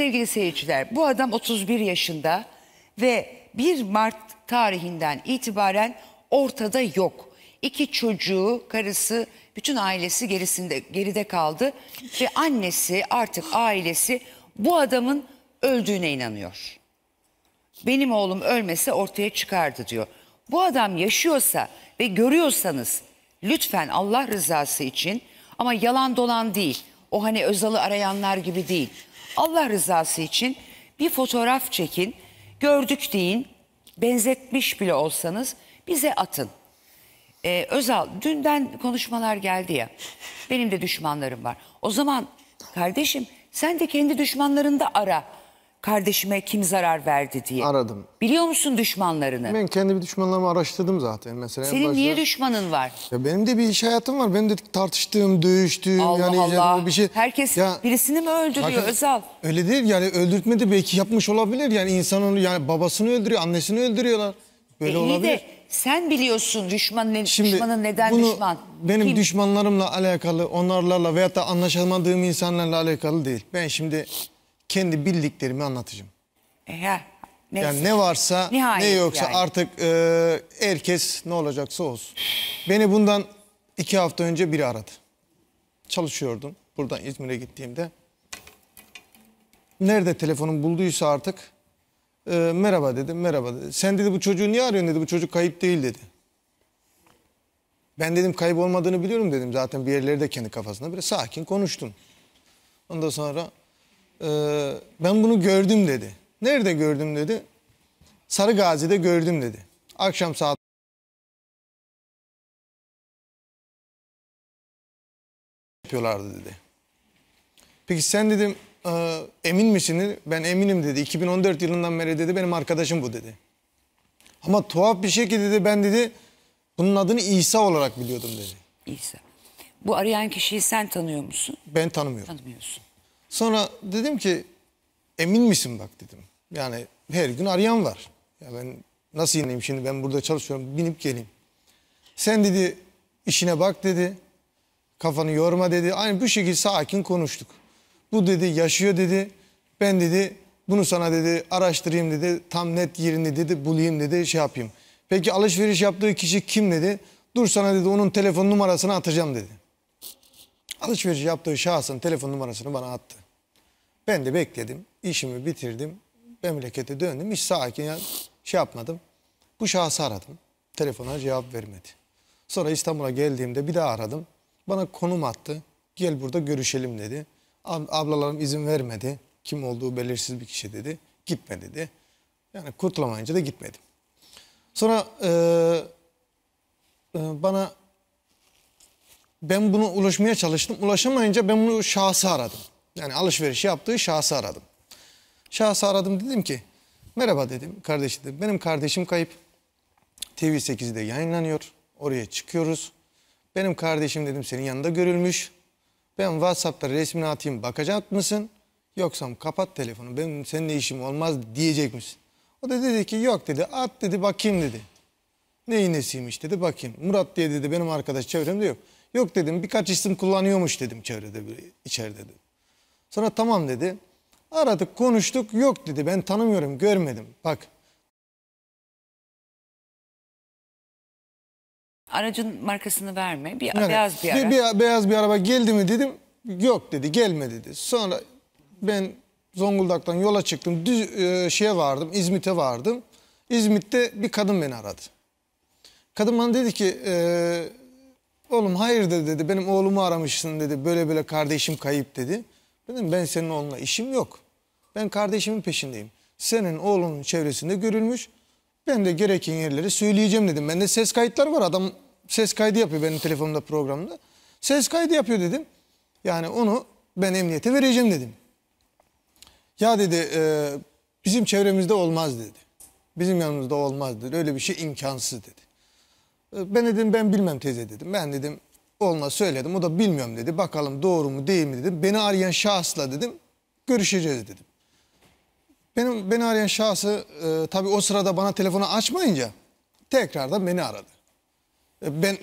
Sevgili seyirciler bu adam 31 yaşında ve 1 Mart tarihinden itibaren ortada yok. İki çocuğu, karısı, bütün ailesi gerisinde geride kaldı ve annesi artık ailesi bu adamın öldüğüne inanıyor. Benim oğlum ölmese ortaya çıkardı diyor. Bu adam yaşıyorsa ve görüyorsanız lütfen Allah rızası için ama yalan dolan değil. O hani Özal'ı arayanlar gibi değil. Allah rızası için bir fotoğraf çekin, gördük deyin, benzetmiş bile olsanız bize atın. Ee, Özal, dünden konuşmalar geldi ya, benim de düşmanlarım var. O zaman kardeşim sen de kendi düşmanlarını da ara kardeşime kim zarar verdi diye. Aradım. Biliyor musun düşmanlarını? Ben kendi bir düşmanlarımı araştırdım zaten. Mesela Senin başta... niye düşmanın var? Ya benim de bir iş hayatım var. Benim de tartıştığım, dövüştüğüm Allah yani Allah. bir şey. Herkes ya, birisini mi öldürüyor herkes, Özal? Öyle değil yani öldürtmedi belki yapmış olabilir. Yani insan onu yani babasını öldürüyor, annesini öldürüyorlar. Böyle e, iyi olabilir. de sen biliyorsun düşmanın, Şimdi düşmanın neden bunu düşman. Benim Kim? düşmanlarımla alakalı, onlarla veyahut da anlaşamadığım insanlarla alakalı değil. Ben şimdi kendi bildiklerimi anlatacağım. Eğer neyse. Yani ne varsa Nihayet ne yoksa yani. artık e, herkes ne olacaksa olsun. Beni bundan iki hafta önce biri aradı. Çalışıyordum buradan İzmir'e gittiğimde. Nerede telefonum bulduysa artık e, merhaba dedim merhaba dedi. Sen dedi bu çocuğu niye arıyorsun dedi bu çocuk kayıp değil dedi. Ben dedim kayıp olmadığını biliyorum dedim zaten bir yerleri de kendi kafasında böyle sakin konuştum. Ondan sonra e, ben bunu gördüm dedi. Nerede gördüm dedi. Sarı Gazi'de gördüm dedi. Akşam saat yapıyorlardı dedi. Peki sen dedim e, emin misin? Ben eminim dedi. 2014 yılından beri dedi benim arkadaşım bu dedi. Ama tuhaf bir şekilde dedi ben dedi bunun adını İsa olarak biliyordum dedi. İsa. Bu arayan kişiyi sen tanıyor musun? Ben tanımıyorum. Tanımıyorsun. Sonra dedim ki emin misin bak dedim. Yani her gün arayan var. Ya ben nasıl ineyim şimdi ben burada çalışıyorum binip geleyim. Sen dedi işine bak dedi. Kafanı yorma dedi. Aynı bu şekilde sakin konuştuk. Bu dedi yaşıyor dedi. Ben dedi bunu sana dedi araştırayım dedi. Tam net yerini dedi bulayım dedi şey yapayım. Peki alışveriş yaptığı kişi kim dedi. Dur sana dedi onun telefon numarasını atacağım dedi. Alışveriş yaptığı şahsın telefon numarasını bana attı. Ben de bekledim. işimi bitirdim. Memlekete döndüm. Hiç sakin yani şey yapmadım. Bu şahsı aradım. Telefona cevap vermedi. Sonra İstanbul'a geldiğimde bir daha aradım. Bana konum attı. Gel burada görüşelim dedi. Ablalarım izin vermedi. Kim olduğu belirsiz bir kişi dedi. Gitme dedi. Yani kurtulamayınca da gitmedim. Sonra e, e, bana ben bunu ulaşmaya çalıştım. Ulaşamayınca ben bunu şahsı aradım. Yani alışveriş yaptığı şahsı aradım. Şahsı aradım dedim ki merhaba dedim kardeşim dedim. Benim kardeşim kayıp. TV8'de yayınlanıyor. Oraya çıkıyoruz. Benim kardeşim dedim senin yanında görülmüş. Ben WhatsApp'ta resmini atayım bakacak mısın? Yoksa kapat telefonu benim seninle işim olmaz diyecek misin? O da dedi ki yok dedi at dedi bakayım dedi. Neyin nesiymiş dedi bakayım. Murat diye dedi benim arkadaş çevremde yok. Yok dedim birkaç isim kullanıyormuş dedim çevrede biri içeride dedim. Sonra tamam dedi. Aradık konuştuk yok dedi ben tanımıyorum görmedim bak. Aracın markasını verme. Bir, yani, beyaz bir araba. Bir, beyaz bir araba geldi mi dedim. Yok dedi gelme dedi. Sonra ben Zonguldak'tan yola çıktım. Düz, e, şeye vardım İzmit'e vardım. İzmit'te bir kadın beni aradı. Kadın bana dedi ki e, Oğlum hayır dedi, dedi benim oğlumu aramışsın dedi böyle böyle kardeşim kayıp dedi. Dedim ben senin oğlunla işim yok. Ben kardeşimin peşindeyim. Senin oğlunun çevresinde görülmüş. Ben de gereken yerleri söyleyeceğim dedim. Bende ses kayıtlar var adam ses kaydı yapıyor benim telefonumda programda. Ses kaydı yapıyor dedim. Yani onu ben emniyete vereceğim dedim. Ya dedi e, bizim çevremizde olmaz dedi. Bizim yanımızda olmaz dedi. Öyle bir şey imkansız dedi. Ben dedim ben bilmem teyze dedim. Ben dedim oğluna söyledim. O da bilmiyorum dedi. Bakalım doğru mu değil mi dedim. Beni arayan şahısla dedim. Görüşeceğiz dedim. Benim beni arayan şahsı e, tabii o sırada bana telefonu açmayınca tekrardan beni aradı. E, ben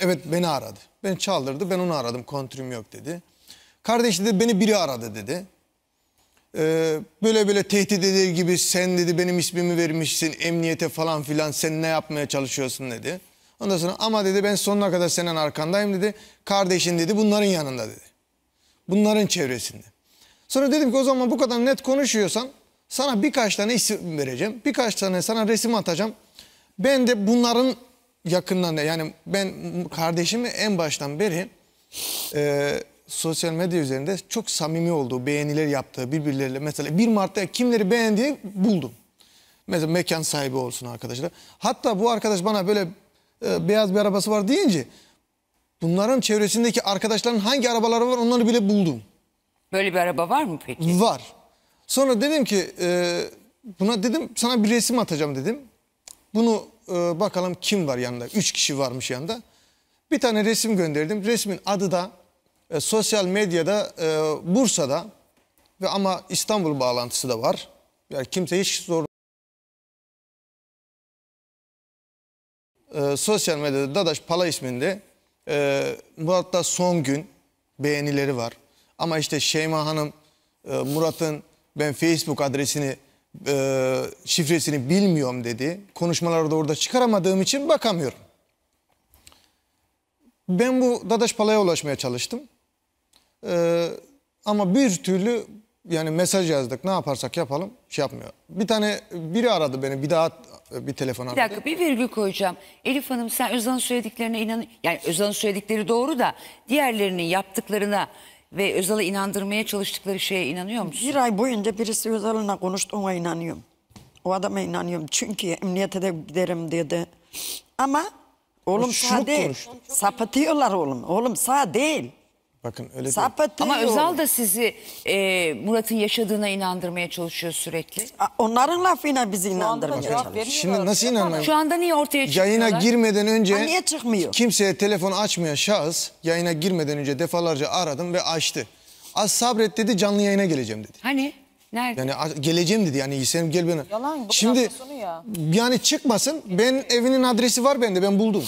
evet beni aradı. Beni çaldırdı. Ben onu aradım. Kontrim yok dedi. Kardeş dedi beni biri aradı dedi. E, böyle böyle tehdit eder gibi sen dedi benim ismimi vermişsin emniyete falan filan sen ne yapmaya çalışıyorsun dedi. Ondan sonra ama dedi ben sonuna kadar senin arkandayım dedi. Kardeşin dedi bunların yanında dedi. Bunların çevresinde. Sonra dedim ki o zaman bu kadar net konuşuyorsan sana birkaç tane isim vereceğim. Birkaç tane sana resim atacağım. Ben de bunların yakından yani ben kardeşimi en baştan beri e, sosyal medya üzerinde çok samimi olduğu, beğeniler yaptığı birbirleriyle mesela 1 Mart'ta kimleri beğendiğini buldum. Mesela mekan sahibi olsun arkadaşlar. Hatta bu arkadaş bana böyle e, beyaz bir arabası var deyince bunların çevresindeki arkadaşların hangi arabaları var onları bile buldum. Böyle bir araba var mı peki? Var. Sonra dedim ki e, buna dedim sana bir resim atacağım dedim. Bunu e, bakalım kim var yanında? Üç kişi varmış yanında. Bir tane resim gönderdim. Resmin adı da e, sosyal medyada e, Bursa'da ve ama İstanbul bağlantısı da var. Yani kimse hiç zor e, sosyal medyada Dadaş Pala isminde e, Murat'ta son gün beğenileri var. Ama işte Şeyma Hanım e, Murat'ın ben Facebook adresini e, şifresini bilmiyorum dedi. Konuşmaları da orada çıkaramadığım için bakamıyorum. Ben bu Dadaş Pala'ya ulaşmaya çalıştım. E, ama bir türlü yani mesaj yazdık ne yaparsak yapalım şey yapmıyor. Bir tane biri aradı beni bir daha bir telefon aradı. Bir dakika bir virgül koyacağım. Elif Hanım sen Özal'ın söylediklerine inan yani Özal'ın söyledikleri doğru da diğerlerinin yaptıklarına ve Özal'ı inandırmaya çalıştıkları şeye inanıyor musun? Bir ay boyunca birisi Özal'la konuştu ona inanıyorum. O adama inanıyorum çünkü emniyete de giderim dedi. Ama oğlum sağ değil. Sapatıyorlar oğlum. Oğlum sağ değil. Bakın öyle Ama Ama Özal da sizi e, Murat'ın yaşadığına inandırmaya çalışıyor sürekli. Onların lafıyla bizi inandırmaya cevap çalışıyor. Şimdi nasıl inanmayın? Şu anda niye ortaya çıkıyorlar? Yayına girmeden önce Ha, niye çıkmıyor? kimseye telefon açmayan şahıs yayına girmeden önce defalarca aradım ve açtı. Az sabret dedi canlı yayına geleceğim dedi. Hani? Nerede? Yani geleceğim dedi yani sen gel bana. Yalan, bu Şimdi ya. yani çıkmasın ben evinin adresi var bende ben buldum.